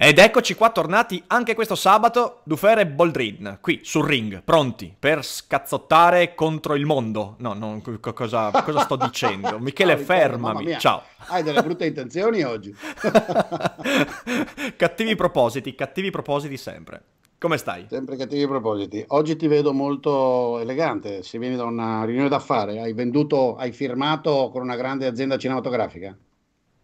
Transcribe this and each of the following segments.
Ed eccoci qua tornati anche questo sabato, Dufer e Boldrin, qui sul ring, pronti per scazzottare contro il mondo. No, no cosa, cosa, sto dicendo? Michele, no, fermami, mia, ciao. Hai delle brutte intenzioni oggi. cattivi propositi, cattivi propositi sempre. Come stai? Sempre cattivi propositi. Oggi ti vedo molto elegante, se vieni da una riunione d'affari, hai venduto, hai firmato con una grande azienda cinematografica?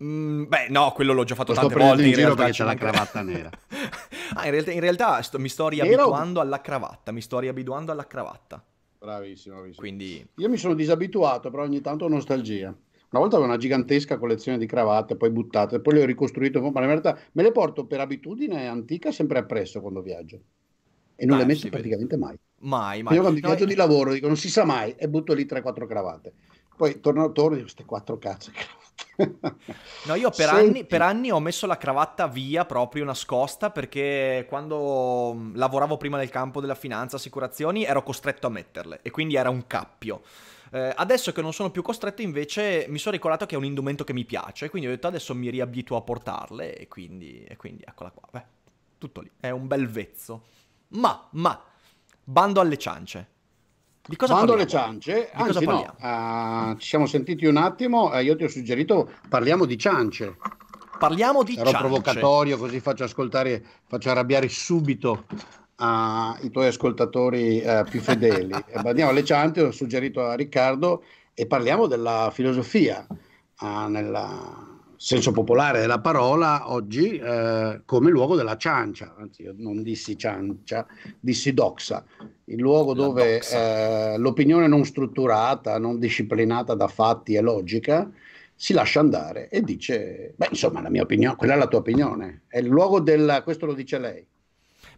Mm, beh, no, quello l'ho già fatto Lo tante volte. In, in realtà c'è la cravatta nera. ah, in realtà, in realtà sto, mi sto riabituando alla cravatta. Mi sto riabituando alla cravatta. Bravissimo, bravissimo. Quindi... Io mi sono disabituato, però ogni tanto ho nostalgia. Una volta avevo una gigantesca collezione di cravatte, poi buttate, poi le ho ricostruite. Ma in realtà me le porto per abitudine antica sempre appresso quando viaggio. E non Beh, le metto praticamente vede. mai. Mai, mai. Io quando no, viaggio è... di lavoro dico non si sa mai e butto lì 3-4 cravatte. Poi torno, torno e dico queste 4 cazzo cravatte. No, io per anni, per anni, ho messo la cravatta via proprio nascosta perché quando mm, lavoravo prima nel campo della finanza, assicurazioni, ero costretto a metterle e quindi era un cappio. Eh, adesso che non sono più costretto invece mi sono ricordato che è un indumento che mi piace, quindi ho detto adesso mi riabituo a portarle e quindi, e quindi eccola qua. Beh, tutto lì, è un bel vezzo. Ma, ma, bando alle ciance. Di cosa Quando parliamo? le ciance, di anzi no, uh, ci siamo sentiti un attimo, uh, io ti ho suggerito parliamo di ciance. Parliamo di Sarò ciance. provocatorio così faccio ascoltare, faccio arrabbiare subito uh, i tuoi ascoltatori eh, più fedeli. Andiamo alle ciance, ho suggerito a Riccardo e parliamo della filosofia ah, nella senso popolare della parola oggi eh, come luogo della ciancia, anzi io non dissi ciancia, dissi doxa, il luogo La dove eh, l'opinione non strutturata, non disciplinata da fatti e logica, si lascia andare e dice, beh insomma la mia opinione, quella è la tua opinione, è il luogo del, questo lo dice lei,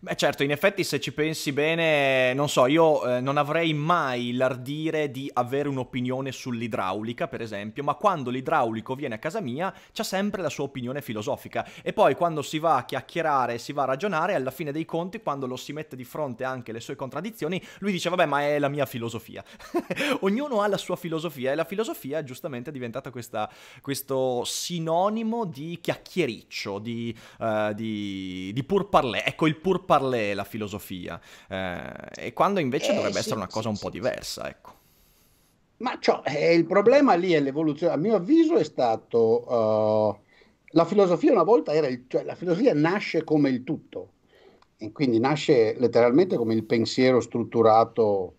Beh certo, in effetti se ci pensi bene, non so, io eh, non avrei mai l'ardire di avere un'opinione sull'idraulica, per esempio, ma quando l'idraulico viene a casa mia c'ha sempre la sua opinione filosofica e poi quando si va a chiacchierare, si va a ragionare, alla fine dei conti, quando lo si mette di fronte anche alle sue contraddizioni, lui dice vabbè ma è la mia filosofia. Ognuno ha la sua filosofia e la filosofia giustamente è diventata questa, questo sinonimo di chiacchiericcio, di, uh, di, di pur parlare, Ecco, il pur parlare farle la filosofia, eh, e quando invece eh, dovrebbe sì, essere una cosa sì, un po' diversa, ecco. Ma cioè, eh, il problema lì è l'evoluzione, a mio avviso è stato... Uh, la filosofia una volta era il, cioè la filosofia nasce come il tutto, e quindi nasce letteralmente come il pensiero strutturato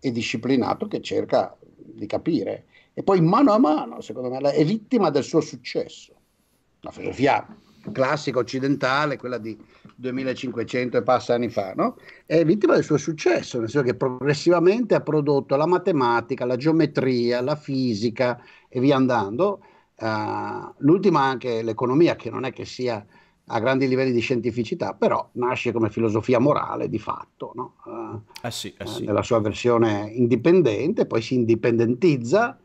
e disciplinato che cerca di capire. E poi mano a mano, secondo me, è vittima del suo successo. La filosofia classica occidentale, quella di 2500 e passa anni fa, no? è vittima del suo successo, nel senso che progressivamente ha prodotto la matematica, la geometria, la fisica e via andando. Uh, l'ultima anche l'economia, che non è che sia a grandi livelli di scientificità, però nasce come filosofia morale di fatto, no? uh, eh sì, eh, eh sì. nella sua versione indipendente, poi si indipendentizza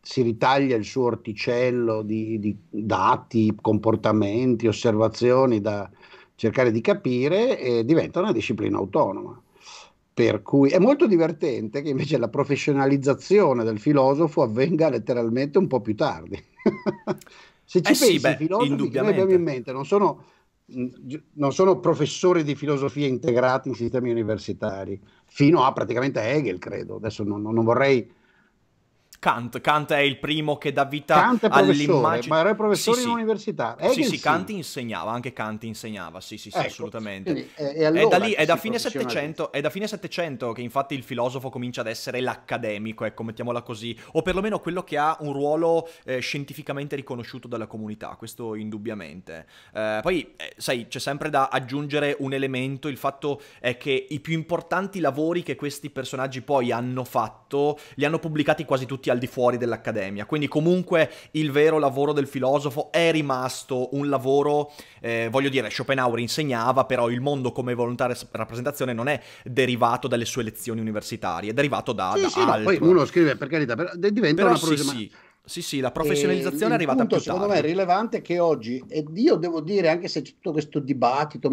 si ritaglia il suo orticello di, di dati, comportamenti, osservazioni da cercare di capire e diventa una disciplina autonoma. Per cui è molto divertente che invece la professionalizzazione del filosofo avvenga letteralmente un po' più tardi. Se ci eh pensi, sì, beh, i filosofi che abbiamo in mente non sono, non sono, professori di filosofia integrati in sistemi universitari, fino a praticamente Hegel, credo. Adesso non, non vorrei Kant. Kant è il primo che dà vita all'immagine. Ma era professore sì, in sì. università. sì, sì, Kant insegnava, anche Kant insegnava, sì, sì, sì, ecco. assolutamente. Quindi, eh, e, e allora è da lì, è da, fine 700, è da fine Settecento che infatti il filosofo comincia ad essere l'accademico, ecco, mettiamola così, o perlomeno quello che ha un ruolo eh, scientificamente riconosciuto dalla comunità, questo indubbiamente. Eh, poi, eh, sai, c'è sempre da aggiungere un elemento, il fatto è che i più importanti lavori che questi personaggi poi hanno fatto, li hanno pubblicati quasi tutti tutti al di fuori dell'accademia. Quindi comunque il vero lavoro del filosofo è rimasto un lavoro, eh, voglio dire, Schopenhauer insegnava, però il mondo come volontaria rappresentazione non è derivato dalle sue lezioni universitarie, è derivato da, sì, da sì, altro. poi uno scrive, per carità, per, diventa però una sì, problema... sì. Sì, sì, la professionalizzazione è arrivata punto, più tardi. Secondo me è rilevante che oggi, ed io devo dire, anche se c'è tutto questo dibattito,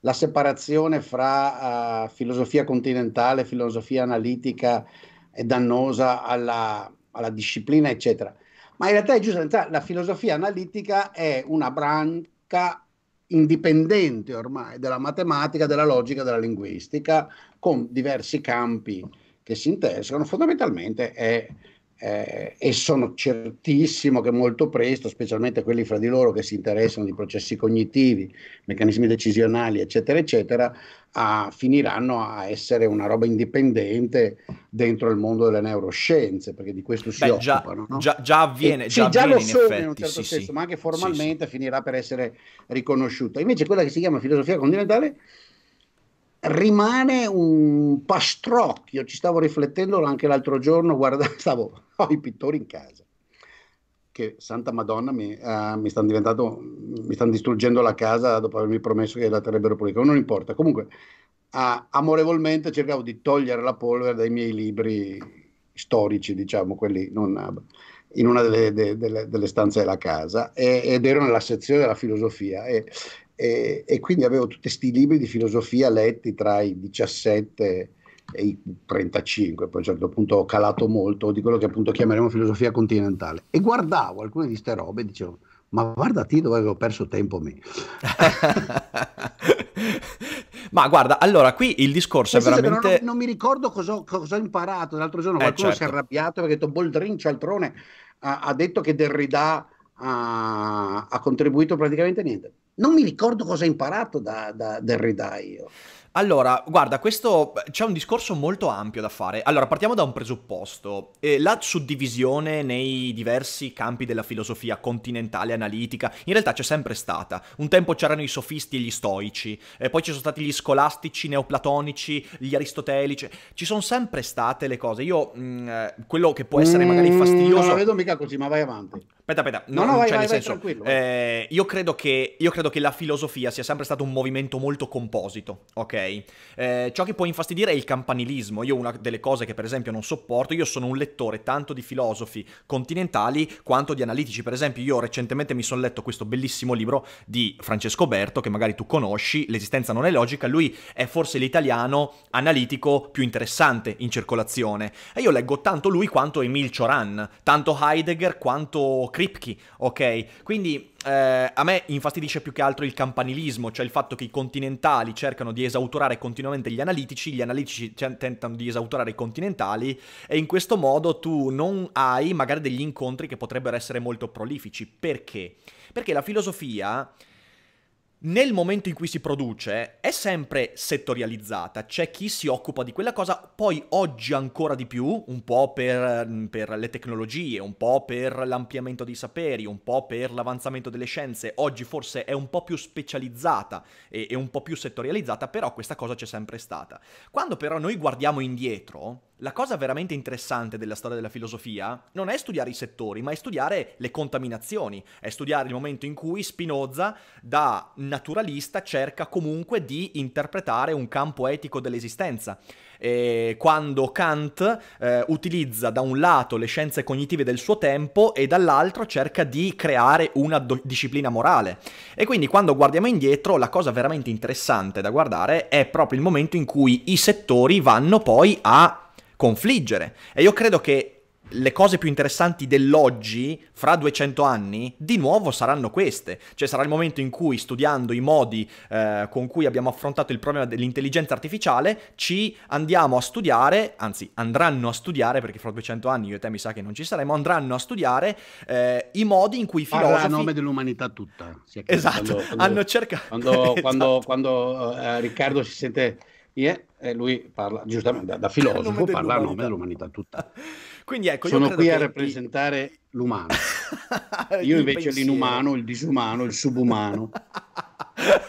la separazione fra uh, filosofia continentale, filosofia analitica, è dannosa alla, alla disciplina, eccetera. Ma in realtà è giusto, la filosofia analitica è una branca indipendente ormai della matematica, della logica, della linguistica, con diversi campi che si intersecano. Fondamentalmente è eh, e sono certissimo che molto presto, specialmente quelli fra di loro che si interessano di processi cognitivi, meccanismi decisionali, eccetera, eccetera, a, finiranno a essere una roba indipendente dentro il mondo delle neuroscienze, perché di questo si Beh, occupano. Già, no? già, già avviene, e, eh, già, sì, avviene già lo sono effetti, in un certo sì, senso, sì. ma anche formalmente finirà per essere riconosciuta. Invece quella che si chiama filosofia continentale rimane un pastrocchio, ci stavo riflettendo anche l'altro giorno, guardavo, stavo, ho i pittori in casa, che santa madonna mi, uh, mi stanno diventando, mi stanno distruggendo la casa dopo avermi promesso che la terrebbero pulita, non importa, comunque uh, amorevolmente cercavo di togliere la polvere dai miei libri storici, diciamo, quelli non, in una delle, delle, delle, stanze della casa ed ero nella sezione della filosofia e e, e, quindi avevo tutti questi libri di filosofia letti tra i 17 e i 35, poi a un certo punto ho calato molto di quello che appunto chiameremo filosofia continentale e guardavo alcune di queste robe e dicevo ma guardati dove avevo perso tempo me. Ma guarda, allora qui il discorso Nel eh è veramente. Non, non, mi ricordo cosa, cosa ho imparato. L'altro giorno eh, qualcuno certo. si è certo. arrabbiato perché ha detto Boldrin Cialtrone ha, ha, detto che Derrida ha, ha contribuito praticamente niente non mi ricordo cosa ho imparato da, da, dal ridaio. Allora, guarda, questo c'è un discorso molto ampio da fare. Allora, partiamo da un presupposto. Eh, la suddivisione nei diversi campi della filosofia continentale analitica in realtà c'è sempre stata. Un tempo c'erano i sofisti e gli stoici, eh, poi ci sono stati gli scolastici, neoplatonici, gli aristotelici. Ci sono sempre state le cose. Io, mh, mm, eh, quello che può essere magari mm, fastidioso... non la vedo mica così, ma vai avanti. Aspetta, aspetta, no, no, no vai, cioè, vai, vai, senso, eh, io, credo che, io credo che la filosofia sia sempre stato un movimento molto composito, ok? Eh, ciò che può infastidire è il campanilismo. Io una delle cose che per esempio non sopporto, io sono un lettore tanto di filosofi continentali quanto di analitici. Per esempio io recentemente mi sono letto questo bellissimo libro di Francesco Berto, che magari tu conosci, L'esistenza non è logica, lui è forse l'italiano analitico più interessante in circolazione. E io leggo tanto lui quanto Emil Cioran, tanto Heidegger quanto Kripke, ok? Quindi eh, a me infastidisce più che altro il campanilismo, cioè il fatto che i continentali cercano di esautorare continuamente gli analitici, gli analitici tentano di esautorare i continentali e in questo modo tu non hai magari degli incontri che potrebbero essere molto prolifici. Perché? Perché la filosofia nel momento in cui si produce è sempre settorializzata, c'è chi si occupa di quella cosa, poi oggi ancora di più, un po' per, mm, per, le tecnologie, un po' per l'ampliamento dei saperi, un po' per l'avanzamento delle scienze, oggi forse è un po' più specializzata e, e un po' più settorializzata, però questa cosa c'è sempre stata. Quando però noi guardiamo indietro, la cosa veramente interessante della storia della filosofia non è studiare i settori, ma è studiare le contaminazioni, è studiare il momento in cui Spinoza, da naturalista, cerca comunque di interpretare un campo etico dell'esistenza. E quando Kant eh, utilizza da un lato le scienze cognitive del suo tempo e dall'altro cerca di creare una do- disciplina morale. E quindi quando guardiamo indietro la cosa veramente interessante da guardare è proprio il momento in cui i settori vanno poi a confliggere. E io credo che le cose più interessanti dell'oggi, fra 200 anni, di nuovo saranno queste. Cioè sarà il momento in cui, studiando i modi eh, con cui abbiamo affrontato il problema dell'intelligenza artificiale, ci andiamo a studiare, anzi andranno a studiare, perché fra 200 anni io e te mi sa che non ci saremo, andranno a studiare eh, i modi in cui i filosofi... Parla a nome dell'umanità tutta. Esatto, quando, quando, hanno cercato... Quando, esatto. quando eh, Riccardo si sente e lui parla, giustamente da, da filosofo, parla a nome dell'umanità tutta. Quindi ecco, Sono qui a rappresentare ti... l'umano. Io invece l'inumano, il disumano, il subumano.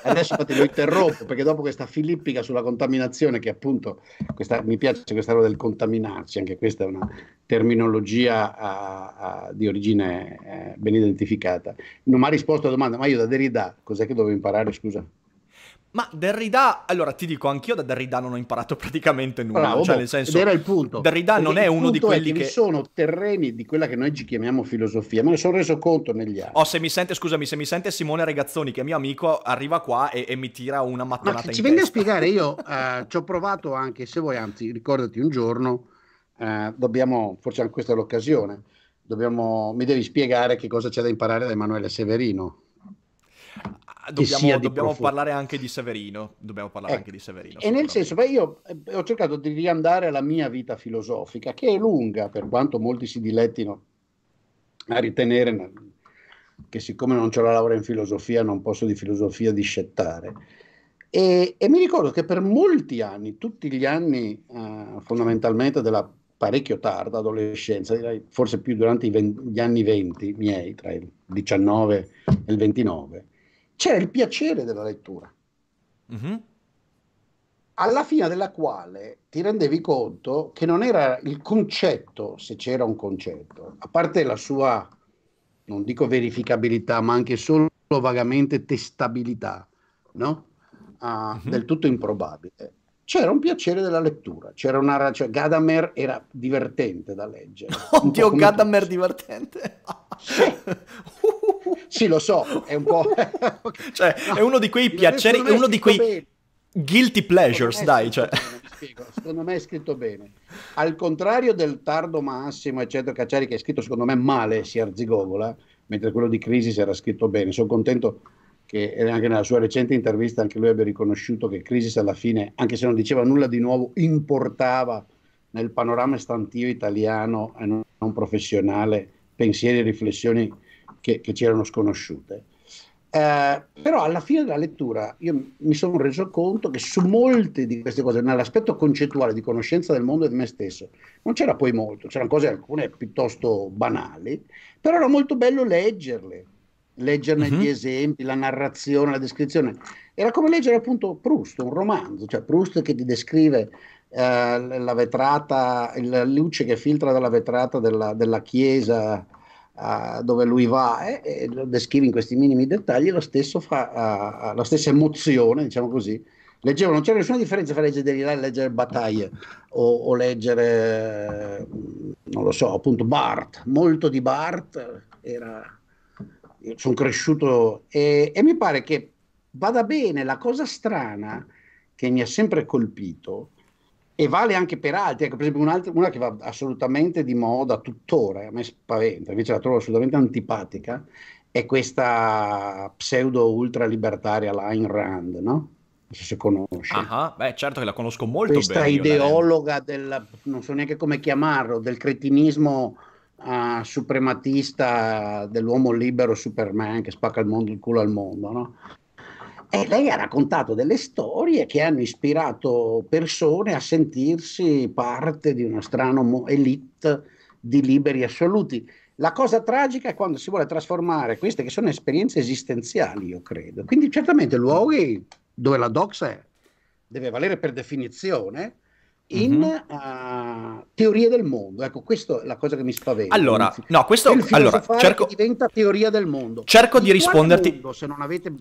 Adesso infatti lo interrompo perché dopo questa filippica sulla contaminazione, che appunto questa, mi piace questa roba del contaminarci, anche questa è una terminologia a, a, di origine eh, ben identificata. Non mi ha risposto alla domanda, ma io da Derrida cos'è che dovevo imparare, scusa? Ma Derrida, allora ti dico, anch'io da Derrida non ho imparato praticamente nulla, Bravo, cioè boh, nel senso... Era il punto. Derrida non è uno di quelli che... che... sono terreni di quella che noi ci chiamiamo filosofia, me ne sono reso conto negli anni. Oh, se mi sente, scusami, se mi sente Simone Regazzoni, che è mio amico, arriva qua e, e mi tira una mattonata Ma ci venga a spiegare, io uh, ci ho provato anche, se vuoi, anzi, ricordati un giorno, uh, dobbiamo, forse anche questa è l'occasione, dobbiamo, mi devi spiegare che cosa c'è da imparare da Emanuele Severino. Dobbiamo, dobbiamo parlare anche di Severino. Dobbiamo parlare eh, anche di Severino. E nel senso, beh, io eh, ho cercato di riandare alla mia vita filosofica, che è lunga, per quanto molti si dilettino a ritenere che siccome non ho la laurea in filosofia non posso di filosofia discettare. E, e mi ricordo che per molti anni, tutti gli anni eh, fondamentalmente della parecchio tarda adolescenza, direi forse più durante ven- gli anni 20 miei, tra il 19 e il 29, c'era il piacere della lettura, mm-hmm. alla fine della quale ti rendevi conto che non era il concetto, se c'era un concetto, a parte la sua, non dico verificabilità, ma anche solo vagamente testabilità, no? Uh, mm-hmm. Del tutto improbabile c'era un piacere della lettura, c'era una, cioè Gadamer era divertente da leggere. Oddio, oh, Gadamer divertente. Sì. sì. lo so, è un po'... cioè, no, è uno di quei piaceri, è uno di quei bene. guilty pleasures, dai, cioè. Bene, secondo me è scritto bene. Al contrario del tardo Massimo, eccetera, Cacciari, che è scritto secondo me male, si arzigogola, mentre quello di Crisis era scritto bene. Sono contento che anche nella sua recente intervista anche lui abbia riconosciuto che Crisis alla fine, anche se non diceva nulla di nuovo, importava nel panorama stantivo italiano e non professionale pensieri e riflessioni che, che ci sconosciute. Eh, però alla fine della lettura io mi sono reso conto che su molte di queste cose, nell'aspetto concettuale di conoscenza del mondo e di me stesso, non c'era poi molto, c'erano cose alcune piuttosto banali, però era molto bello leggerle, leggerne uh-huh. gli mhm. esempi, la narrazione, la descrizione. Era come leggere appunto Proust, un romanzo, cioè Proust che ti descrive eh, la vetrata, la luce che filtra dalla vetrata della, della chiesa eh, dove lui va eh, e lo descrive in questi minimi dettagli, lo stesso fa, la stessa emozione, diciamo così, leggevo, non c'era nessuna differenza tra leggere Derrida e leggere Battaglie o, o, leggere, non lo so, appunto Barth, molto di Barth era sono cresciuto e, e mi pare che vada bene. La cosa strana che mi ha sempre colpito e vale anche per altri, ecco, per esempio un'altra, una che va assolutamente di moda tuttora, a me spaventa, invece la trovo assolutamente antipatica, è questa pseudo ultra libertaria, Ayn Rand, no? Non so se conosci. Ah, ah, beh, certo che la conosco molto questa bene. Questa ideologa del, non so neanche come chiamarlo, del cretinismo uh, suprematista dell'uomo libero Superman che spacca il mondo il culo al mondo, no? E lei ha raccontato delle storie che hanno ispirato persone a sentirsi parte di una strana elite di liberi assoluti. La cosa tragica è quando si vuole trasformare queste che sono esperienze esistenziali, io credo. Quindi certamente luoghi dove la doxa deve valere per definizione, in mm-hmm. uh, teoria del mondo. Ecco, questa è la cosa che mi spaventa. Allora, no, questo il allora, cerco, diventa teoria del mondo. Cerco di, di risponderti. Mondo, se non avete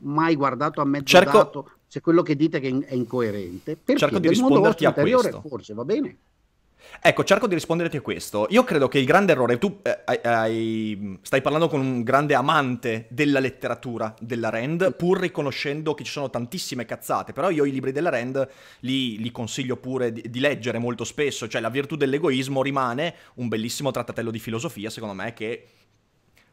mai guardato a mezzo cerco... dato, se quello che dite che è incoerente, perché cerco di risponderti a questo. Forse va bene. Ecco, cerco di risponderti a questo. Io credo che il grande errore, tu eh, hai, stai parlando con un grande amante della letteratura della Rand, pur riconoscendo che ci sono tantissime cazzate, però io i libri della Rand li, li consiglio pure di, di, leggere molto spesso, cioè La virtù dell'egoismo rimane un bellissimo trattatello di filosofia, secondo me, che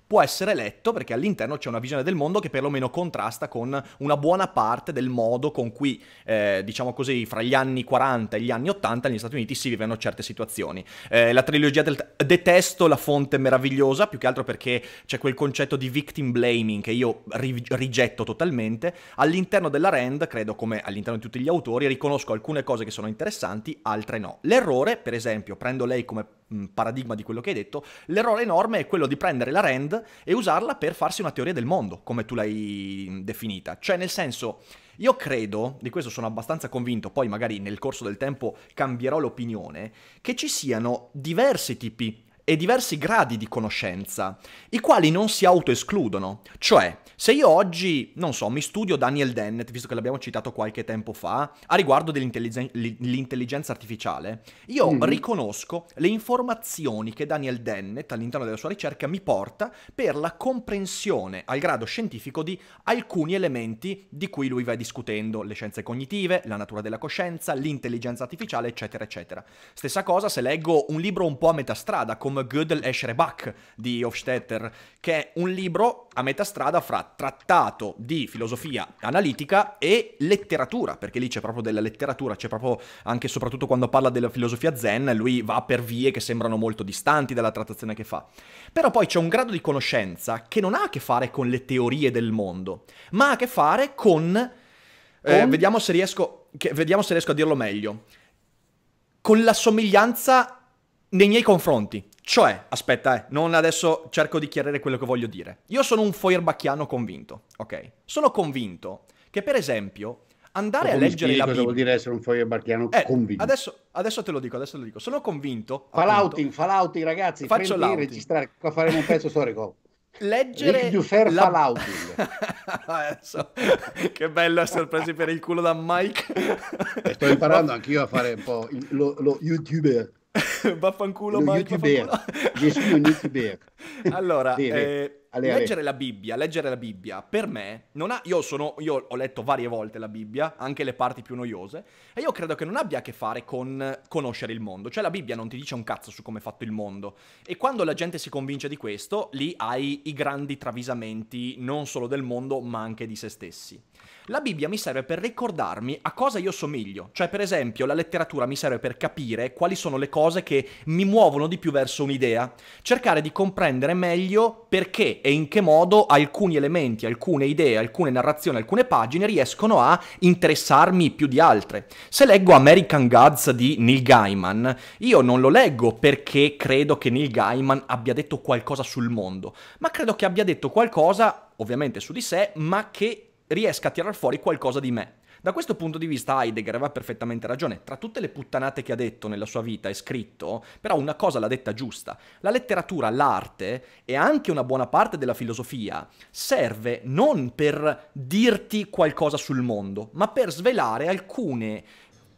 può essere letto perché all'interno c'è una visione del mondo che perlomeno contrasta con una buona parte del modo con cui, eh, diciamo così, fra gli anni 40 e gli anni 80 negli Stati Uniti si vivevano certe situazioni. Eh, la trilogia del... Detesto la fonte meravigliosa, più che altro perché c'è quel concetto di victim blaming che io ri- rigetto totalmente. All'interno della Rand, credo come all'interno di tutti gli autori, riconosco alcune cose che sono interessanti, altre no. L'errore, per esempio, prendo lei come paradigma di quello che hai detto, l'errore enorme è quello di prendere la RAND e usarla per farsi una teoria del mondo, come tu l'hai definita. Cioè, nel senso, io credo, di questo sono abbastanza convinto, poi magari nel corso del tempo cambierò l'opinione, che ci siano diversi tipi e diversi gradi di conoscenza, i quali non si autoescludono. Cioè, se io oggi, non so, mi studio Daniel Dennett, visto che l'abbiamo citato qualche tempo fa, a riguardo dell'intelligenza artificiale, io mm. riconosco le informazioni che Daniel Dennett all'interno della sua ricerca mi porta per la comprensione al grado scientifico di alcuni elementi di cui lui va discutendo, le scienze cognitive, la natura della coscienza, l'intelligenza artificiale, eccetera, eccetera. Stessa cosa se leggo un libro un po' a metà strada, come Zum Gödel Bach di Hofstetter, che è un libro a metà strada fra trattato di filosofia analitica e letteratura, perché lì c'è proprio della letteratura, c'è proprio anche soprattutto quando parla della filosofia zen, lui va per vie che sembrano molto distanti dalla trattazione che fa. Però poi c'è un grado di conoscenza che non ha a che fare con le teorie del mondo, ma ha a che fare con... Eh, vediamo, se riesco, che, vediamo se riesco a dirlo meglio. Con la somiglianza nei miei confronti. Cioè, aspetta, eh, non adesso cerco di chiarire quello che voglio dire. Io sono un Feuerbacchiano convinto, ok? Sono convinto che, per esempio, andare a leggere spiego, la Bibbia... vuol dire essere un Feuerbacchiano eh, convinto? Adesso, adesso, te lo dico, adesso te lo dico. Sono convinto... Fa l'outing, fa l'outing, ragazzi. Faccio l'outing. registrare, qua faremo un pezzo storico. Leggere Dufer la... Fallouting. adesso... che bello essere presi per il culo da Mike. sto imparando anch'io a fare un po' lo, lo youtuber. Vaffanculo, Mike. YouTuber. Vaffanculo. sono un YouTuber. Allora, eh, ale, leggere la Bibbia, leggere la Bibbia, per me, non ha, io, sono, io ho letto varie volte la Bibbia, anche le parti più noiose, e io credo che non abbia a che fare con conoscere il mondo. Cioè la Bibbia non ti dice un cazzo su come è fatto il mondo. E quando la gente si convince di questo, lì hai i grandi travisamenti, non solo del mondo, ma anche di se stessi. La Bibbia mi serve per ricordarmi a cosa io somiglio, cioè per esempio la letteratura mi serve per capire quali sono le cose che mi muovono di più verso un'idea, cercare di comprendere meglio perché e in che modo alcuni elementi, alcune idee, alcune narrazioni, alcune pagine riescono a interessarmi più di altre. Se leggo American Gods di Neil Gaiman, io non lo leggo perché credo che Neil Gaiman abbia detto qualcosa sul mondo, ma credo che abbia detto qualcosa ovviamente su di sé, ma che riesca a tirar fuori qualcosa di me. Da questo punto di vista Heidegger aveva perfettamente ragione, tra tutte le puttanate che ha detto nella sua vita e scritto, però una cosa l'ha detta giusta, la letteratura, l'arte e anche una buona parte della filosofia serve non per dirti qualcosa sul mondo, ma per svelare alcune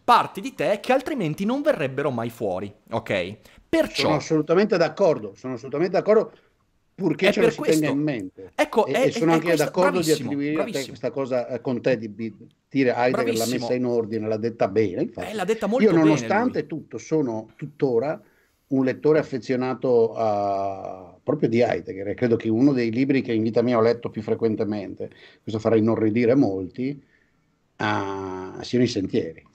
parti di te che altrimenti non verrebbero mai fuori, ok? Perciò... Sono assolutamente d'accordo, sono assolutamente d'accordo purché è ce lo si questo. tenga in mente. Ecco, e, è, e sono è, anche questa, d'accordo di attribuire a te questa cosa con te di, dire Heidegger l'ha messa in ordine, l'ha detta bene. Infatti. Eh, l'ha detta molto Io nonostante bene, tutto sono tuttora un lettore affezionato a, proprio di Heidegger credo che uno dei libri che in vita mia ho letto più frequentemente, questo farà inorridire molti, a, siano i sentieri.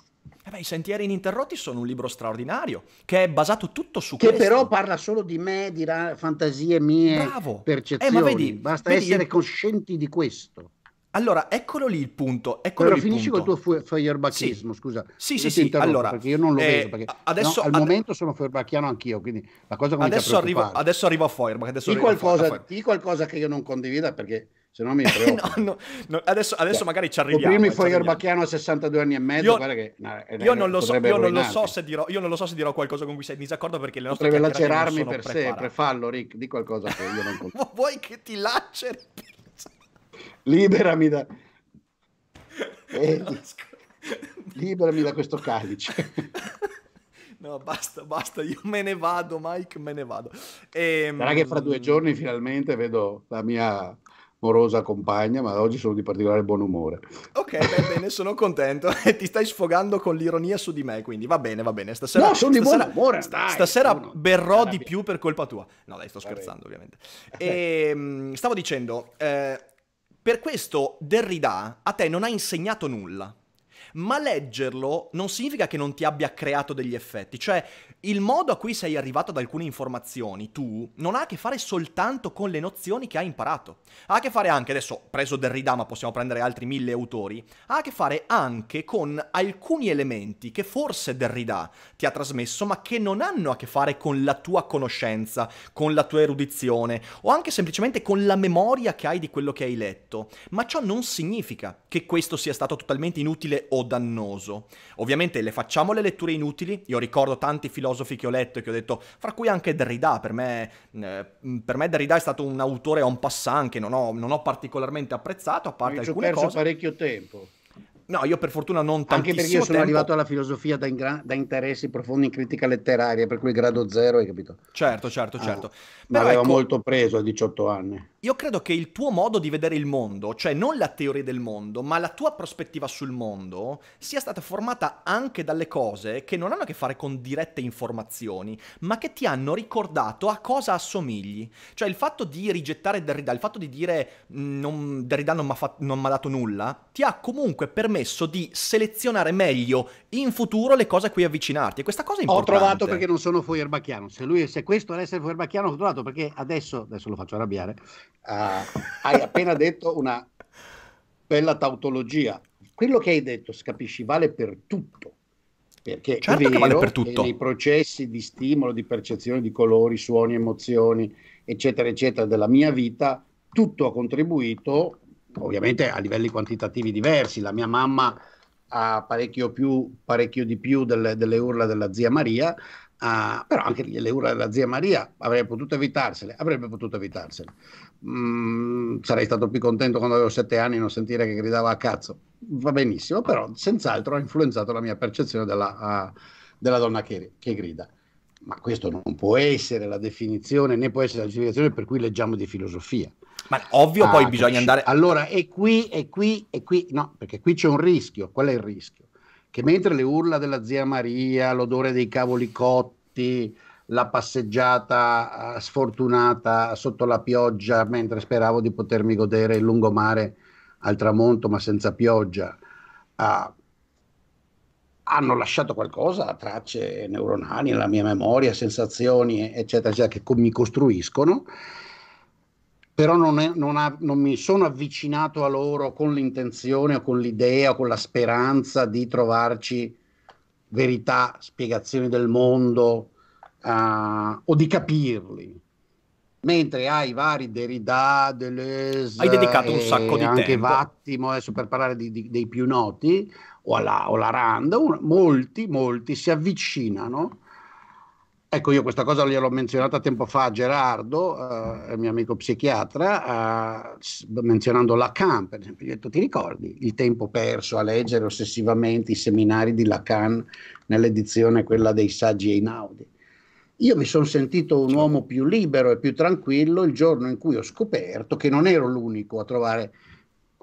Eh beh, I sentieri ininterrotti sono un libro straordinario, che è basato tutto su che questo. Che però parla solo di me, di fantasie mie, Bravo. percezioni. Eh, ma vedi, Basta vedi, essere coscienti di questo. Allora, eccolo lì il punto. Eccolo Però finisci col tuo feuerbachismo, sì. scusa. Sì, sì, sì. Allora, perché io non lo eh, vedo. Adesso, no, al ad... momento sono feuerbachiano anch'io, quindi la cosa comincia adesso a arrivo, Adesso arrivo a Feuerbach. Adesso di, arrivo qualcosa, a Feuerbach. di qualcosa che io non condivida perché se no mi preoccupo. no, no, no, adesso, adesso cioè, magari ci arriviamo. Prima fuori Erbacchiano eh, a 62 anni e mezzo, io, che, no, eh, io, non, lo so, io non lo so, se dirò, io non lo so se dirò qualcosa con cui sei in disaccordo perché le nostre potrebbe lacerarmi per preparate. sempre, fallo Rick, di qualcosa che io non Ma vuoi che ti laceri? liberami da... Eh, liberami da questo calice. No, basta, basta, io me ne vado, Mike, me ne vado. E, Sarà che fra due ehm, giorni finalmente vedo la mia morosa compagna, ma oggi sono di particolare buon umore. Ok, beh, bene, sono contento. Ti stai sfogando con l'ironia su di me, quindi va bene, va bene. Stasera, no, sono di buon umore. Dai, stasera no, berrò di più per colpa tua. No, dai, sto scherzando, ovviamente. E, ehm, stavo dicendo, eh, per questo Derrida a te non ha insegnato nulla ma leggerlo non significa che non ti abbia creato degli effetti, cioè il modo a cui sei arrivato ad alcune informazioni tu non ha a che fare soltanto con le nozioni che hai imparato, ha a che fare anche, adesso preso del Ridama possiamo prendere altri mille autori, ha a che fare anche con alcuni elementi che forse Derrida ti ha trasmesso ma che non hanno a che fare con la tua conoscenza, con la tua erudizione o anche semplicemente con la memoria che hai di quello che hai letto, ma ciò non significa che questo sia stato totalmente inutile o dannoso. Ovviamente le facciamo le letture inutili, io ricordo tanti filosofi che ho letto e che ho detto, fra cui anche Derrida, per me, eh, per me Derrida è stato un autore en passant che non ho, non ho particolarmente apprezzato, a parte Mi alcune cose. Ho perso parecchio tempo. No, io per fortuna non tantissimo Anche perché io sono tempo. arrivato alla filosofia da, ingra- da, interessi profondi in critica letteraria, per cui grado zero, hai capito? Certo, certo, ah, certo. Ah, Però aveva ecco... molto preso a 18 anni. Io credo che il tuo modo di vedere il mondo, cioè non la teoria del mondo, ma la tua prospettiva sul mondo, sia stata formata anche dalle cose che non hanno a che fare con dirette informazioni, ma che ti hanno ricordato a cosa assomigli. Cioè il fatto di rigettare Derrida, il fatto di dire mm, non, Derrida non mi ha dato nulla, ti ha comunque permesso di selezionare meglio in futuro le cose a cui avvicinarti. E questa cosa è importante. Ho trovato perché non sono Feuerbachchiano. Se, lui, se questo è essere Feuerbachchiano, ho trovato perché adesso, adesso lo faccio arrabbiare uh, hai appena detto una bella tautologia. Quello che hai detto, capisci, vale per tutto. Perché certo che vale per tutto. nei processi di stimolo, di percezione di colori, suoni, emozioni, eccetera, eccetera, della mia vita, tutto ha contribuito, ovviamente a livelli quantitativi diversi. La mia mamma ha parecchio, più, parecchio di più delle, delle urla della zia Maria, Uh, però anche le ura della zia Maria avrei potuto evitarsele, avrebbe potuto evitarsele. Mm, sarei stato più contento quando avevo sette anni non sentire che gridava a cazzo. Va benissimo, però senz'altro ha influenzato la mia percezione della, uh, della donna che, che, grida. Ma questo non può essere la definizione, né può essere la giustificazione per cui leggiamo di filosofia. Ma ovvio, ah, poi bisogna andare. Allora, e qui, e qui, e qui, no, perché qui c'è un rischio. Qual è il rischio? che mentre le urla della zia Maria, l'odore dei cavoli cotti, la passeggiata ah, sfortunata sotto la pioggia mentre speravo di potermi godere il lungomare al tramonto ma senza pioggia, ah, hanno lasciato qualcosa, tracce neuronali nella mia memoria, sensazioni, eccetera, eccetera, che mi costruiscono però non, è, non, ha, non, mi sono avvicinato a loro con l'intenzione o con l'idea o con la speranza di trovarci verità, spiegazioni del mondo uh, o di capirli. Mentre hai vari Derrida, Deleuze, hai dedicato un eh, sacco di anche tempo. Vattimo, adesso per parlare di, di, dei più noti, o alla, o alla Rand, un, molti, molti si avvicinano Ecco, io questa cosa gliel'ho menzionata tempo fa a Gerardo, eh, mio amico psichiatra, eh, menzionando Lacan, per esempio. Gli ho detto, ti ricordi il tempo perso a leggere ossessivamente i seminari di Lacan nell'edizione quella dei saggi Einaudi? Io mi sono sentito un uomo più libero e più tranquillo il giorno in cui ho scoperto che non ero l'unico a trovare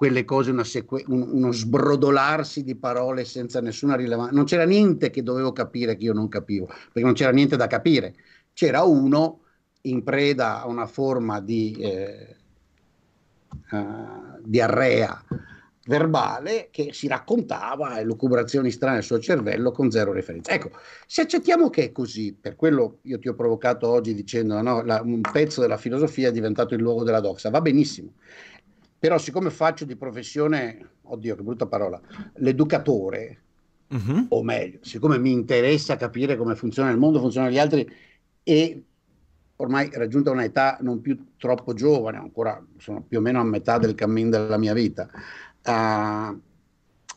quelle cose, sequ- uno sbrodolarsi di parole senza nessuna rilevanza. Non c'era niente che dovevo capire che io non capivo, perché non c'era niente da capire. C'era uno in preda a una forma di, eh, uh, di verbale che si raccontava e lucubrazioni strane al suo cervello con zero referenza. Ecco, se accettiamo che è così, per quello io ti ho provocato oggi dicendo no, la, un pezzo della filosofia è diventato il luogo della doxa, va benissimo. Però siccome faccio di professione, oddio che brutta parola, l'educatore, uh-huh. o meglio, siccome mi interessa capire come funziona il mondo, funzionano gli altri e ormai raggiunta un'età non più troppo giovane, ancora sono più o meno a metà del cammino della mia vita, uh,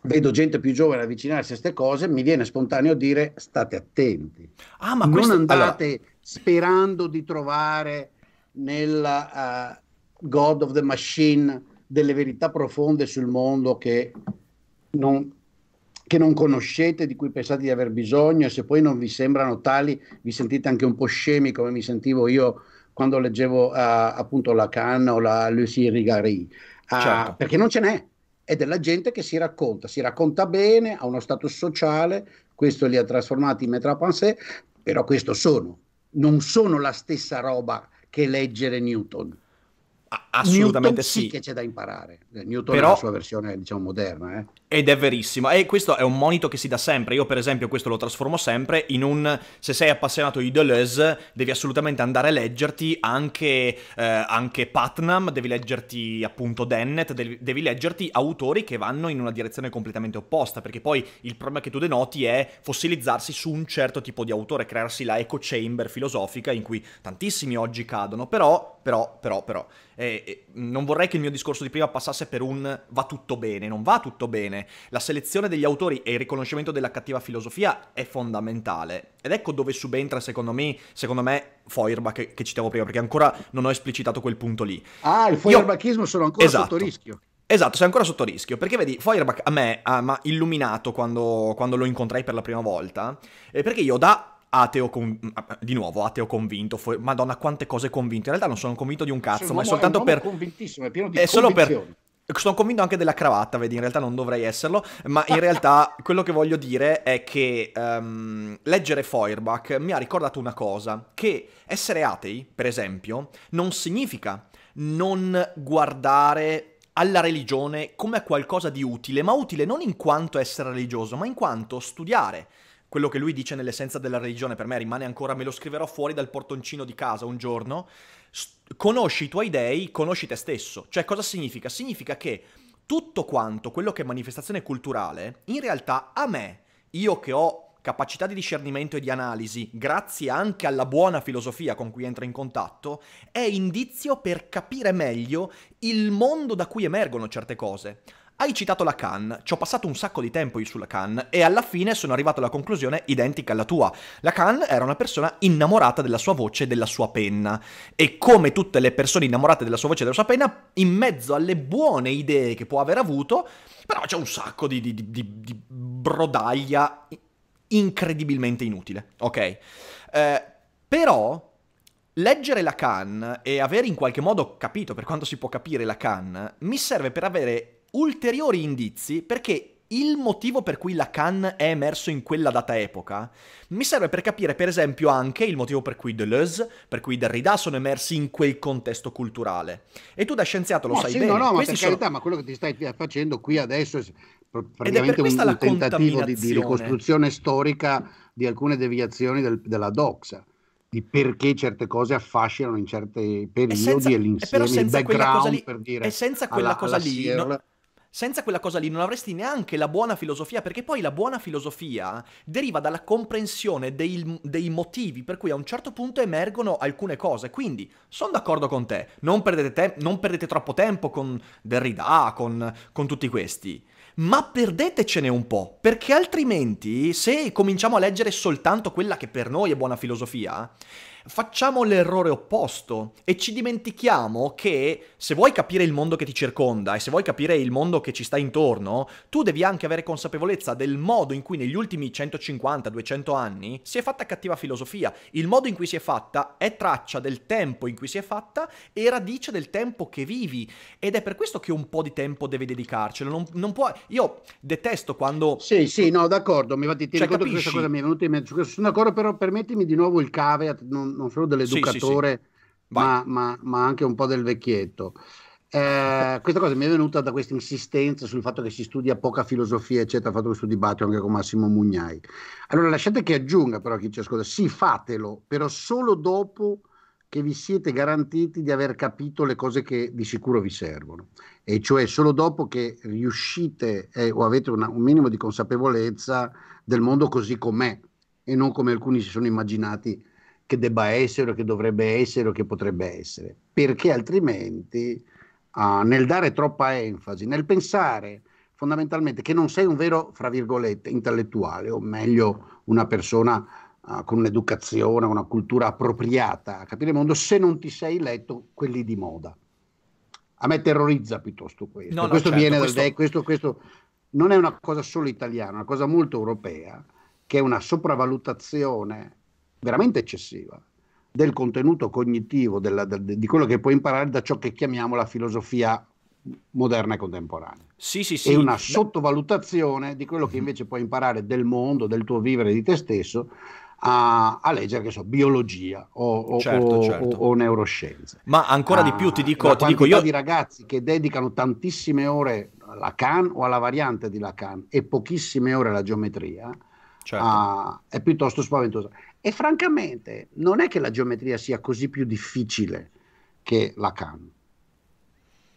vedo gente più giovane avvicinarsi a queste cose, mi viene spontaneo dire state attenti. Ah, ma non andate allora... sperando di trovare nel uh, ah, God of the Machine delle verità profonde sul mondo che non, che non conoscete, di cui pensate di aver bisogno e se poi non vi sembrano tali vi sentite anche un po' scemi come mi sentivo io quando leggevo uh, appunto Lacan o la Lucie Rigari, uh, certo. perché non ce n'è, è della gente che si racconta, si racconta bene, ha uno status sociale, questo li ha trasformati in metrapensée, però questo sono, non sono la stessa roba che leggere Newton assolutamente Newton sì, sì. che c'è da imparare. Newton Però, è la sua versione diciamo moderna. Eh. Ed è verissimo, e questo è un monito che si dà sempre, io per esempio questo lo trasformo sempre in un, se sei appassionato di Deleuze devi assolutamente andare a leggerti anche, eh, anche Putnam, devi leggerti appunto Dennett, devi, devi leggerti autori che vanno in una direzione completamente opposta, perché poi il problema che tu denoti è fossilizzarsi su un certo tipo di autore, crearsi la eco chamber filosofica in cui tantissimi oggi cadono, però, però, però, però, eh, eh, non vorrei che il mio discorso di prima passasse per un va tutto bene, non va tutto bene la selezione degli autori e il riconoscimento della cattiva filosofia è fondamentale. Ed ecco dove subentra, secondo me, secondo me Feuerbach che, che citavo prima, perché ancora non ho esplicitato quel punto lì. Ah, il Feuerbachismo Io... sono ancora esatto. sotto rischio. Esatto, sei ancora sotto rischio, perché vedi, Feuerbach a me ah, ha illuminato quando, quando, lo incontrai per la prima volta, eh, perché io da ateo, con... di nuovo, ateo convinto, Feu... madonna quante cose convinto, in realtà non sono convinto di un cazzo, ma è soltanto per... convintissimo, è pieno di è solo per sono convinto anche della cravatta, vedi, in realtà non dovrei esserlo, ma in realtà quello che voglio dire è che um, leggere Feuerbach mi ha ricordato una cosa, che essere atei, per esempio, non significa non guardare alla religione come a qualcosa di utile, ma utile non in quanto essere religioso, ma in quanto studiare quello che lui dice nell'essenza della religione, per me rimane ancora, me lo scriverò fuori dal portoncino di casa un giorno, conosci i tuoi dei, conosci te stesso. Cioè, cosa significa? Significa che tutto quanto quello che è manifestazione culturale, in realtà a me, io che ho capacità di discernimento e di analisi, grazie anche alla buona filosofia con cui entra in contatto, è indizio per capire meglio il mondo da cui emergono certe cose. Hai citato Lacan, ci ho passato un sacco di tempo io su Lacan e alla fine sono arrivato alla conclusione identica alla tua. Lacan era una persona innamorata della sua voce e della sua penna e come tutte le persone innamorate della sua voce e della sua penna, in mezzo alle buone idee che può aver avuto, però c'è un sacco di, di, di, di brodaglia incredibilmente inutile, ok? Eh, però Leggere Lacan e aver in qualche modo capito, per quanto si può capire Lacan, mi serve per avere ulteriori indizi perché il motivo per cui Lacan è emerso in quella data epoca mi serve per capire, per esempio, anche il motivo per cui Deleuze, per cui Derrida sono emersi in quel contesto culturale. E tu da scienziato lo no, sai sì, bene. No, no, ma per sono... carità, ma quello che ti stai facendo qui adesso è praticamente è un, un tentativo di, di, ricostruzione storica di alcune deviazioni del, della doxa di perché certe cose affascinano in certi periodi e, senza, e l'insieme, e però senza il background lì, per dire e senza quella alla, cosa alla lì senza quella cosa lì non avresti neanche la buona filosofia, perché poi la buona filosofia deriva dalla comprensione dei, dei, motivi per cui a un certo punto emergono alcune cose. Quindi sono d'accordo con te, non perdete, te- non perdete troppo tempo con Derrida, con, con tutti questi. Ma perdetecene un po', perché altrimenti se cominciamo a leggere soltanto quella che per noi è buona filosofia, facciamo l'errore opposto e ci dimentichiamo che se vuoi capire il mondo che ti circonda e se vuoi capire il mondo che ci sta intorno, tu devi anche avere consapevolezza del modo in cui negli ultimi 150-200 anni si è fatta cattiva filosofia. Il modo in cui si è fatta è traccia del tempo in cui si è fatta e radice del tempo che vivi. Ed è per questo che un po' di tempo deve dedicarcelo. Non, non può... Io detesto quando... Sì, sì, no, d'accordo. Mi infatti ti cioè, ricordo questa cosa mi è venuta in mente. Sono d'accordo, però permettimi di nuovo il caveat. Non, non, solo dell'educatore, sì, sì, sì. Ma, ma, ma, anche un po' del vecchietto. Eh, questa cosa mi è venuta da questa insistenza sul fatto che si studia poca filosofia, eccetera, fatto questo dibattito anche con Massimo Mugnai. Allora lasciate che aggiunga però chi ci ascolta, sì fatelo, però solo dopo che vi siete garantiti di aver capito le cose che di sicuro vi servono, e cioè solo dopo che riuscite eh, o avete una, un minimo di consapevolezza del mondo così com'è e non come alcuni si sono immaginati che debba essere, o che dovrebbe essere o che potrebbe essere, perché altrimenti uh, nel dare troppa enfasi, nel pensare fondamentalmente che non sei un vero, fra virgolette, intellettuale, o meglio una persona uh, con un'educazione, una cultura appropriata a capire il mondo, se non ti sei letto quelli di moda. A me terrorizza piuttosto questo. No, no, questo certo, viene questo... questo, questo non è una cosa solo italiana, è una cosa molto europea, che è una sopravvalutazione veramente eccessiva del contenuto cognitivo, della, de, di quello che puoi imparare da ciò che chiamiamo la filosofia moderna e contemporanea. Sì, sì, sì. E una sottovalutazione di quello che mm-hmm. invece puoi imparare del mondo, del tuo vivere, di te stesso, a, a leggere, che so, biologia o, o, certo, certo. o neuroscienze. Ma ancora ah, di più ti dico... Ti dico io di ragazzi che dedicano tantissime ore a Lacan o alla variante di Lacan e pochissime ore alla geometria, Certo. Ah, è piuttosto spaventosa. E francamente non è che la geometria sia così più difficile che Lacan.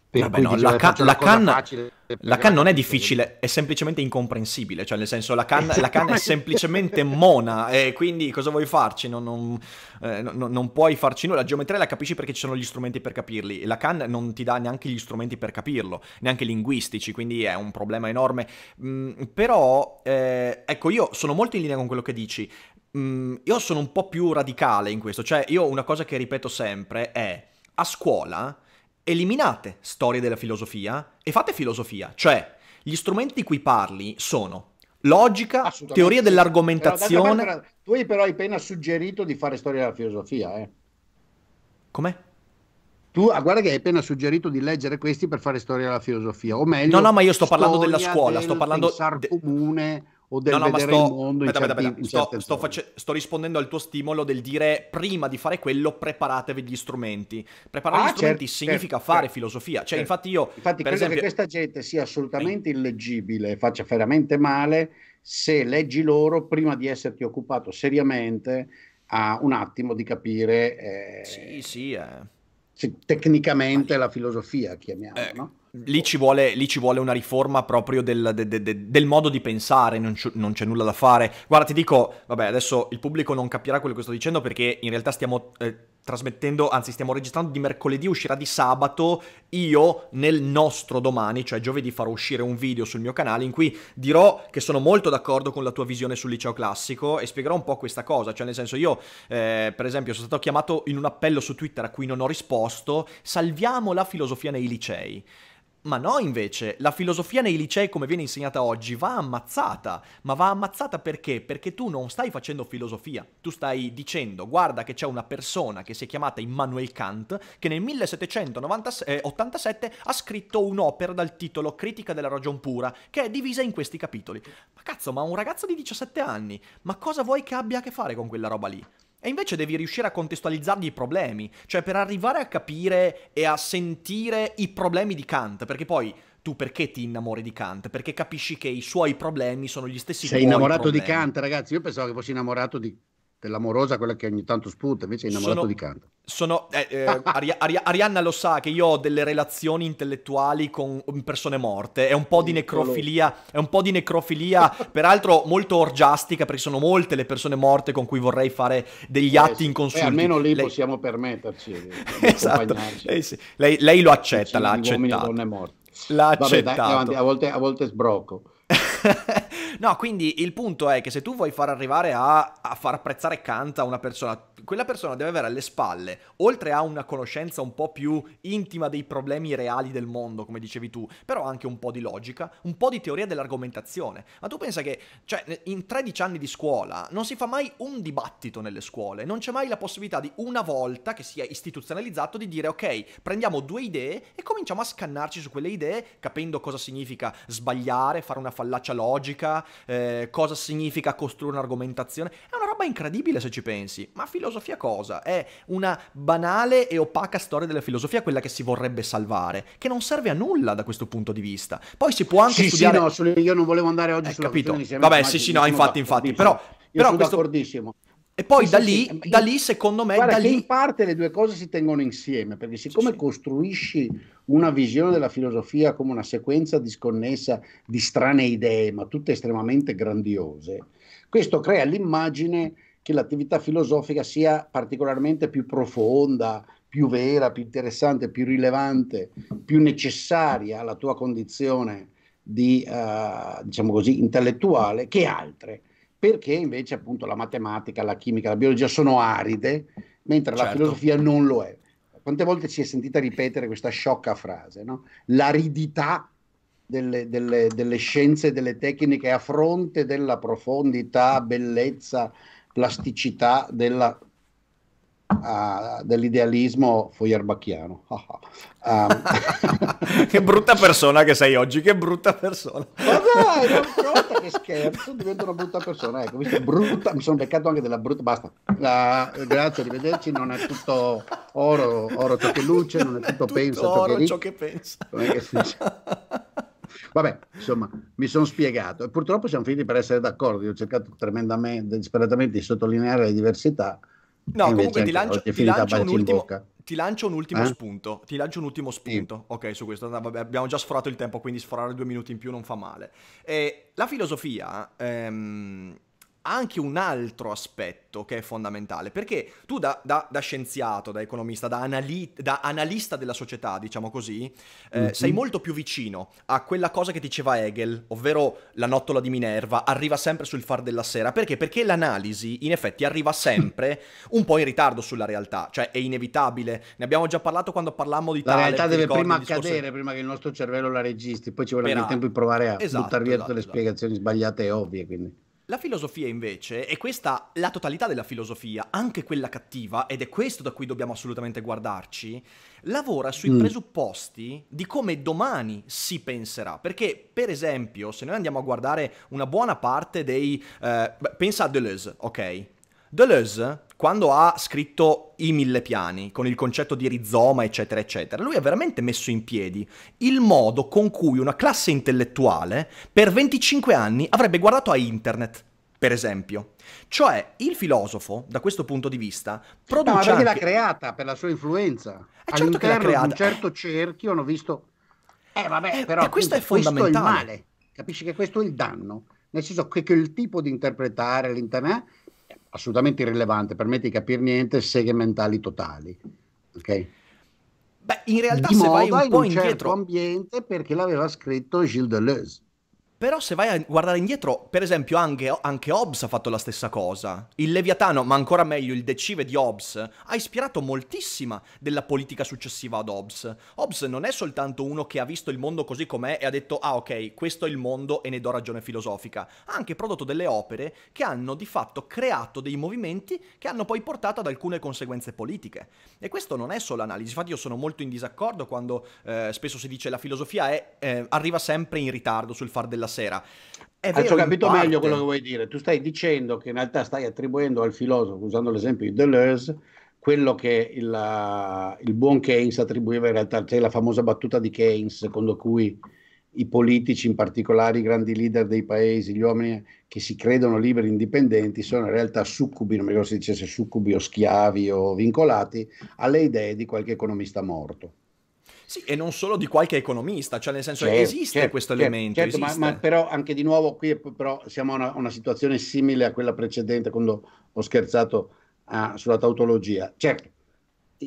Vabbè, no, la, Lacan, facile, Lacan non è difficile, è semplicemente incomprensibile, cioè nel senso la Lacan è semplicemente mona e quindi cosa vuoi farci? Non, non, eh, non, non, puoi farci nulla, la geometria la capisci perché ci sono gli strumenti per capirli, La Lacan non ti dà neanche gli strumenti per capirlo, neanche linguistici, quindi è un problema enorme. Mm, però, eh, ecco, io sono molto in linea con quello che dici, mh, mm, io sono un po' più radicale in questo, cioè io una cosa che ripeto sempre è a scuola eliminate storie della filosofia e fate filosofia, cioè gli strumenti di cui parli sono logica, teoria dell'argomentazione. Però, tu hai però appena suggerito di fare storia della filosofia, eh. Come? Tu ah, guarda che hai appena suggerito di leggere questi per fare storia della filosofia, o meglio No, no, ma io sto parlando della scuola, sto parlando del comune o del no, no, vedere sto, il mondo aspetta, certi, aspetta, aspetta. Sto, sto, face- sto, rispondendo al tuo stimolo del dire prima di fare quello preparatevi gli strumenti preparare ah, gli strumenti certo, significa certo, fare certo, filosofia cioè certo. infatti io infatti credo esempio... che questa gente sia assolutamente illeggibile faccia veramente male se leggi loro prima di esserti occupato seriamente a un attimo di capire eh, sì, sì, eh. tecnicamente la filosofia chiamiamola eh. no? Lì ci, vuole, lì ci vuole, una riforma proprio del, de, de, del modo di pensare, non, c- non, c'è nulla da fare. Guarda, ti dico, vabbè, adesso il pubblico non capirà quello che sto dicendo perché in realtà stiamo eh, trasmettendo, anzi stiamo registrando di mercoledì, uscirà di sabato. Io nel nostro domani, cioè giovedì, farò uscire un video sul mio canale in cui dirò che sono molto d'accordo con la tua visione sul liceo classico e spiegherò un po' questa cosa. Cioè, nel senso, io, eh, per esempio, sono stato chiamato in un appello su Twitter a cui non ho risposto, salviamo la filosofia nei licei. Ma no, invece, la filosofia nei licei come viene insegnata oggi va ammazzata. Ma va ammazzata perché? Perché tu non stai facendo filosofia. Tu stai dicendo, guarda che c'è una persona che si è chiamata Immanuel Kant, che nel 1787 eh, ha scritto un'opera dal titolo Critica della ragion pura, che è divisa in questi capitoli. Ma cazzo, ma un ragazzo di 17 anni, ma cosa vuoi che abbia a che fare con quella roba lì? E invece devi riuscire a contestualizzargli i problemi, cioè per arrivare a capire e a sentire i problemi di Kant, perché poi tu perché ti innamori di Kant? Perché capisci che i suoi problemi sono gli stessi Sei innamorato problemi. di Kant, ragazzi, io pensavo che fossi innamorato di dell'amorosa, quella che ogni tanto sputa, invece è innamorato sono, di Kant. Sono, eh, eh, Ari- Ari- Arianna lo sa che io ho delle relazioni intellettuali con persone morte, è un po' di necrofilia, è un po' di necrofilia, peraltro molto orgiastica, perché sono molte le persone morte con cui vorrei fare degli eh, atti sì. inconsulti. E eh, almeno lì lei... possiamo permetterci esatto. Lei, eh, sì. lei, lei, lo accetta, l'ha accettato. L'ha accettato. a, volte, a volte sbrocco. no, quindi il punto è che se tu vuoi far arrivare a, a far apprezzare Kant a una persona, quella persona deve avere alle spalle, oltre a una conoscenza un po' più intima dei problemi reali del mondo, come dicevi tu, però anche un po' di logica, un po' di teoria dell'argomentazione. Ma tu pensa che, cioè, in 13 anni di scuola non si fa mai un dibattito nelle scuole, non c'è mai la possibilità di una volta che sia istituzionalizzato di dire ok, prendiamo due idee e cominciamo a scannarci su quelle idee capendo cosa significa sbagliare, fare una fallaccia logica, eh, cosa significa costruire un'argomentazione. È una roba incredibile se ci pensi, ma filo filosofia cosa? È una banale e opaca storia della filosofia, quella che si vorrebbe salvare, che non serve a nulla da questo punto di vista. Poi si può anche sì, studiare... Sì, no, io non volevo andare oggi eh, sulla capito. Vabbè, sì, sì, no, infatti, infatti. Però, però questo... d'accordissimo. E poi sì, da, lì, sì, da, lì, secondo me, Guarda da lì... in parte le due cose si tengono insieme, perché siccome costruisci una visione della filosofia come una sequenza disconnessa di strane idee, ma tutte estremamente grandiose, questo crea l'immagine che l'attività filosofica sia particolarmente più profonda, più vera, più interessante, più rilevante, più necessaria alla tua condizione di, eh, diciamo così, intellettuale che altre, perché invece appunto la matematica, la chimica, la biologia sono aride, mentre certo. la filosofia non lo è. Quante volte si è sentita ripetere questa sciocca frase, no? L'aridità delle, delle, delle scienze e delle tecniche a fronte della profondità, bellezza, plasticità della, uh, dell'idealismo foierbacchiano. um. Ah, ah. che brutta persona che sei oggi, che brutta persona. Ma dai, non conta che scherzo, divento una brutta persona. Ecco, visto, brutta, mi sono beccato anche della brutta, basta. La, grazie, arrivederci, non è tutto oro, oro ciò che luce, non è tutto, tutto pensa, oro ciò che, ciò che pensa. Vabbè, insomma, mi sono spiegato e purtroppo siamo finiti per essere d'accordo. Io ho cercato tremendamente, disperatamente di sottolineare le diversità. No, comunque ti lancio, ti lancio, un ultimo, ti lancio un ultimo eh? spunto. Ti lancio un ultimo spunto. Sì. Ok, su questo vabbè, abbiamo già sforato il tempo, quindi sforare due minuti in più non fa male. Eh, la filosofia ehm, anche un altro aspetto che è fondamentale, perché tu da, da, da scienziato, da economista, da, anali- da, analista della società, diciamo così, eh, mm-hmm. sei molto più vicino a quella cosa che diceva Hegel, ovvero la nottola di Minerva, arriva sempre sul far della sera, perché? Perché l'analisi in effetti arriva sempre un po' in ritardo sulla realtà, cioè è inevitabile, ne abbiamo già parlato quando parlammo di... La tale, realtà deve prima accadere, discorso... prima che il nostro cervello la registri, poi ci vuole Però... il tempo di provare a esatto, buttare via esatto, tutte le esatto, esatto. spiegazioni sbagliate e ovvie. Quindi. La filosofia invece, e questa la totalità della filosofia, anche quella cattiva, ed è questo da cui dobbiamo assolutamente guardarci, lavora sui mm. presupposti di come domani si penserà. Perché, per esempio, se noi andiamo a guardare una buona parte dei... Eh, pensa a Deleuze, ok? Deleuze quando ha scritto i mille piani, con il concetto di rizoma, eccetera, eccetera, lui ha veramente messo in piedi il modo con cui una classe intellettuale per 25 anni avrebbe guardato a internet, per esempio. Cioè, il filosofo, da questo punto di vista, produce No, perché anche... l'ha creata, per la sua influenza. È eh, certo che l'ha creata. un certo cerchio hanno visto... Eh vabbè, eh, però... E eh, questo appunto, è fondamentale. Questo è il male. Capisci che questo è il danno. Nel senso che il tipo di interpretare l'internet assolutamente irrilevante, per di capire niente, seghe mentali totali. Okay? Beh, in realtà di se vai un in po' in un certo indietro... certo ambiente perché l'aveva scritto Gilles Deleuze. Però se vai a guardare indietro, per esempio anche, anche, Hobbes ha fatto la stessa cosa. Il Leviatano, ma ancora meglio il Decive di Hobbes, ha ispirato moltissima della politica successiva ad Hobbes. Hobbes non è soltanto uno che ha visto il mondo così com'è e ha detto ah ok, questo è il mondo e ne do ragione filosofica. Ha anche prodotto delle opere che hanno di fatto creato dei movimenti che hanno poi portato ad alcune conseguenze politiche. E questo non è solo analisi, infatti io sono molto in disaccordo quando eh, spesso si dice la filosofia è, eh, arriva sempre in ritardo sul far della la sera. È vero, ho capito parte... meglio quello che vuoi dire. Tu stai dicendo che in realtà stai attribuendo al filosofo, usando l'esempio di Deleuze, quello che il, eh, il buon Keynes attribuiva in realtà, cioè la famosa battuta di Keynes secondo cui i politici, in particolare i grandi leader dei paesi, gli uomini che si credono liberi e indipendenti, sono in realtà succubi, non mi ricordo se dicesse succubi o schiavi o vincolati, alle idee di qualche economista morto. Sì, e non solo di qualche economista, cioè nel senso certo, che esiste certo, questo certo, elemento. Certo, esiste. Ma, ma, però anche di nuovo qui però siamo a una, una situazione simile a quella precedente quando ho scherzato a, ah, sulla tautologia. Certo,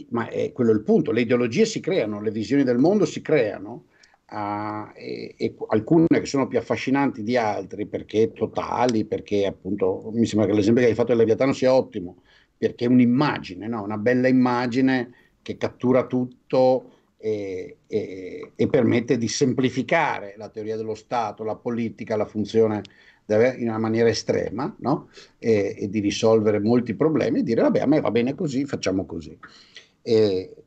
ma è quello il punto, le ideologie si creano, le visioni del mondo si creano. Uh, e, e, alcune che sono più affascinanti di altre perché totali, perché appunto mi sembra che l'esempio che hai fatto del Leviatano sia ottimo, perché è un'immagine, no? una bella immagine che cattura tutto, e, e, e, permette di semplificare la teoria dello Stato, la politica, la funzione in una maniera estrema no? e, e, di risolvere molti problemi e dire vabbè a me va bene così, facciamo così.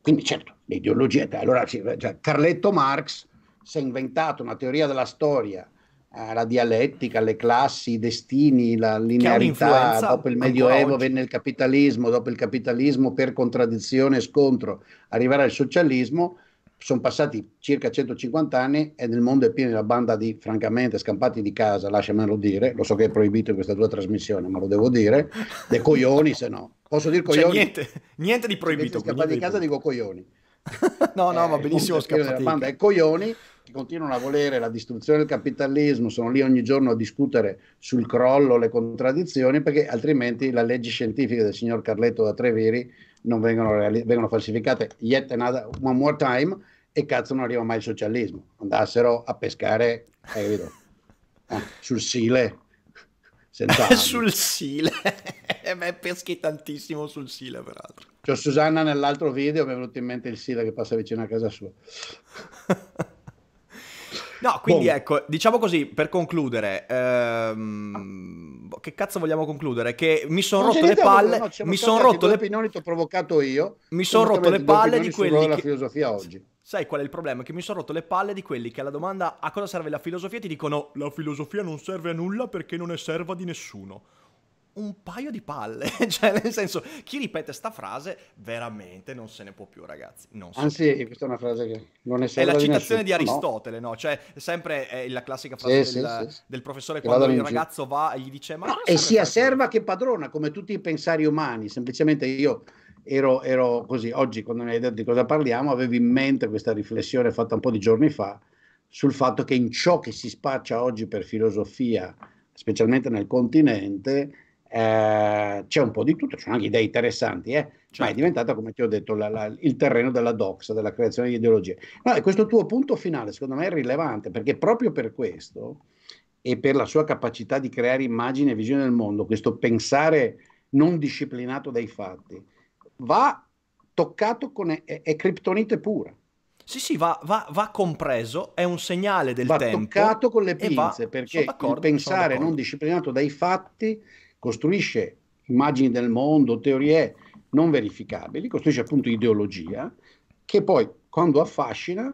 quindi certo, l'ideologia, allora cioè, Carletto Marx si è inventato una teoria della storia alla ah, dialettica, alle classi, i destini, la linearità, dopo il Medioevo venne il capitalismo, dopo il capitalismo per contraddizione e scontro arriverà il socialismo, sono passati circa 150 anni e nel mondo è pieno di una banda di, francamente, scampati di casa, lasciamelo dire, lo so che è proibito in questa tua trasmissione, ma lo devo dire, dei coglioni se no. Posso dire coglioni? Cioè, niente, niente, di proibito. scampati di casa dico coglioni. no, no, eh, va benissimo. Scappati. Banda è coglioni che continuano a volere la distruzione del capitalismo, sono lì ogni giorno a discutere sul crollo, le contraddizioni, perché altrimenti le leggi scientifiche del signor Carletto da Treveri non vengono, reali- vengono falsificate yet another one more time e cazzo non arriva mai il socialismo. Andassero a pescare, eh, vedo, eh, sul Sile. sul Sile. Beh, peschi tantissimo sul Sile, peraltro. C'ho Susanna nell'altro video, mi è venuto in mente il Sile che passa vicino a casa sua. No, quindi Bom. ecco, diciamo così, per concludere, ehm, boh, che cazzo vogliamo concludere? Che mi sono rotto le palle, no, mi sono rotto le opinioni ti ho provocato io. Mi sono rotto le palle di quelli che... filosofia oggi. Sai qual è il problema? Che mi sono rotto le palle di quelli che alla domanda a cosa serve la filosofia ti dicono la filosofia non serve a nulla perché non è serva di nessuno un paio di palle, cioè nel senso chi ripete sta frase veramente non se ne può più ragazzi. Anzi, più. questa è una frase che non è È la citazione di, di Aristotele, no? no? Cioè sempre è la classica frase sì, del, sì, sì. del, professore che quando il ragazzo va e gli dice ma... No, e sia serva che padrona, come tutti i pensari umani, semplicemente io... Ero, ero così, oggi quando mi hai detto di cosa parliamo, avevo in mente questa riflessione fatta un po' di giorni fa sul fatto che in ciò che si spaccia oggi per filosofia, specialmente nel continente, eh, c'è un po' di tutto, ci sono anche idee interessanti, eh? Certo. ma è certo. diventata, come ti ho detto, la, la, il terreno della doxa, della creazione di ideologie. No, questo tuo punto finale, secondo me, è rilevante, perché proprio per questo e per la sua capacità di creare immagine e visione del mondo, questo pensare non disciplinato dai fatti, va toccato con... è, è criptonite pura. Sì, sì, va, va, va, compreso, è un segnale del va tempo. Va toccato con le pinze, va, perché il pensare non disciplinato dai fatti costruisce immagini del mondo, teorie non verificabili, costruisce appunto ideologia che poi quando affascina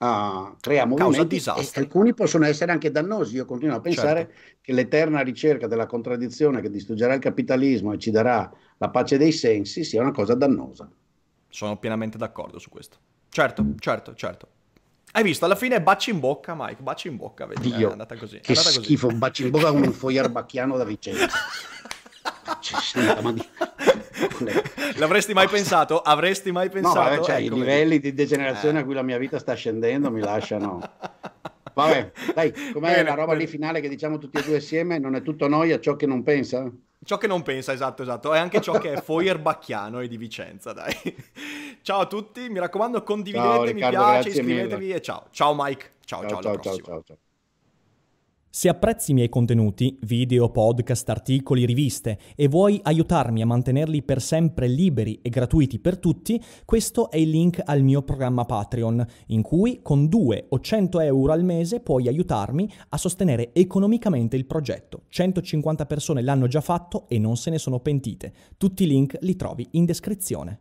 Uh, crea movimenti e alcuni possono essere anche dannosi. Io continuo a pensare certo. che l'eterna ricerca della contraddizione che distruggerà il capitalismo e ci darà la pace dei sensi sia una cosa dannosa. Sono pienamente d'accordo su questo. Certo, certo, certo. Hai visto, alla fine baci in bocca, Mike, baci in bocca, vedi, Dio, è andata così. che andata così. schifo, baci in bocca come un foiarbacchiano da Vicenza. Cioè, L'avresti mai Basta. pensato? Avresti mai pensato? No, ecco, cioè, ecco i livelli di degenerazione eh. a cui la mia vita sta scendendo mi lasciano... Vabbè, dai, com'è bene, la roba bene. lì finale che diciamo tutti e due assieme? Non è tutto noi a ciò che non pensa? Ciò che non pensa, esatto, esatto, è anche ciò che è Foierbacchiano e di Vicenza, dai. Ciao a tutti, mi raccomando condividete, ciao, Riccardo, mi piace, iscrivetevi mille. e ciao. Ciao Mike, ciao ciao, ciao, ciao, ciao. Se apprezzi i miei contenuti, video, podcast, articoli, riviste, e vuoi aiutarmi a mantenerli per sempre liberi e gratuiti per tutti, questo è il link al mio programma Patreon, in cui con 2 o 100 euro al mese puoi aiutarmi a sostenere economicamente il progetto. 150 persone l'hanno già fatto e non se ne sono pentite. Tutti i link li trovi in descrizione.